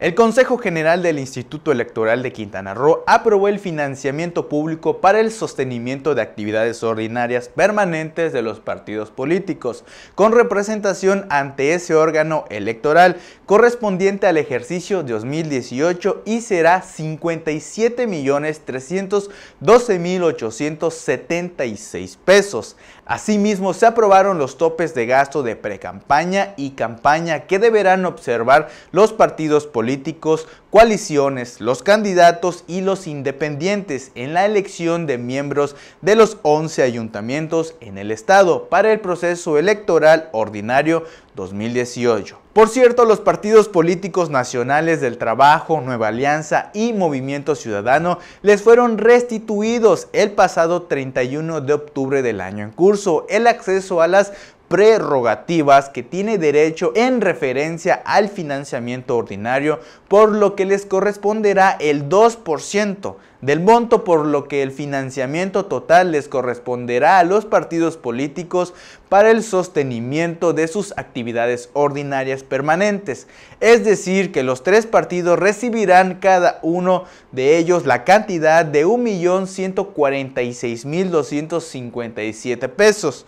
El Consejo General del Instituto Electoral de Quintana Roo aprobó el financiamiento público para el sostenimiento de actividades ordinarias permanentes de los partidos políticos, con representación ante ese órgano electoral correspondiente al ejercicio 2018 y será 57.312.876 pesos. Asimismo, se aprobaron los topes de gasto de precampaña y campaña que deberán observar los partidos políticos, coaliciones, los candidatos y los independientes en la elección de miembros de los 11 ayuntamientos en el estado para el proceso electoral ordinario 2018. Por cierto, los partidos políticos nacionales del Trabajo, Nueva Alianza y Movimiento Ciudadano les fueron restituidos el pasado 31 de octubre del año en curso el acceso a las prerrogativas que tiene derecho en referencia al financiamiento ordinario, por lo que les corresponderá el 2% del monto, por lo que el financiamiento total les corresponderá a los partidos políticos para el sostenimiento de sus actividades ordinarias permanentes. Es decir, que los tres partidos recibirán cada uno de ellos la cantidad de 1.146.257 pesos.